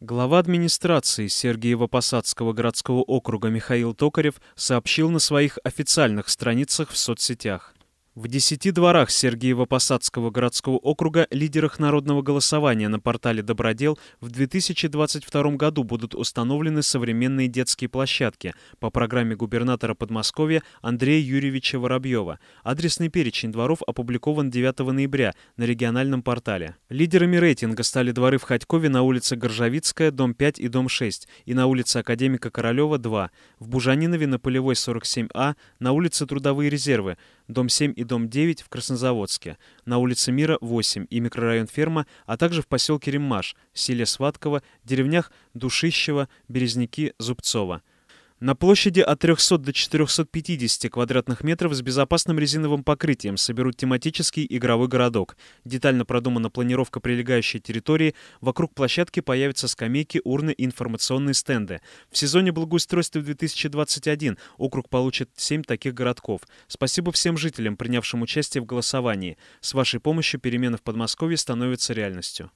Глава администрации Сергиево-Посадского городского округа Михаил Токарев сообщил на своих официальных страницах в соцсетях. В десяти дворах Сергиево-Посадского городского округа лидерах народного голосования на портале «Добродел» в 2022 году будут установлены современные детские площадки по программе губернатора Подмосковья Андрея Юрьевича Воробьева. Адресный перечень дворов опубликован 9 ноября на региональном портале. Лидерами рейтинга стали дворы в Ходькове на улице Горжавицкая дом 5 и дом 6, и на улице Академика Королева 2, в Бужанинове на Полевой 47А, на улице Трудовые резервы, дом 7 и дом 9 в Краснозаводске, на улице Мира 8 и микрорайон Ферма, а также в поселке Реммаш, селе Сватково, деревнях Душищево, Березники, Зубцово. На площади от 300 до 450 квадратных метров с безопасным резиновым покрытием соберут тематический игровой городок. Детально продумана планировка прилегающей территории. Вокруг площадки появятся скамейки, урны и информационные стенды. В сезоне благоустройства 2021 округ получит 7 таких городков. Спасибо всем жителям, принявшим участие в голосовании. С вашей помощью перемены в Подмосковье становятся реальностью.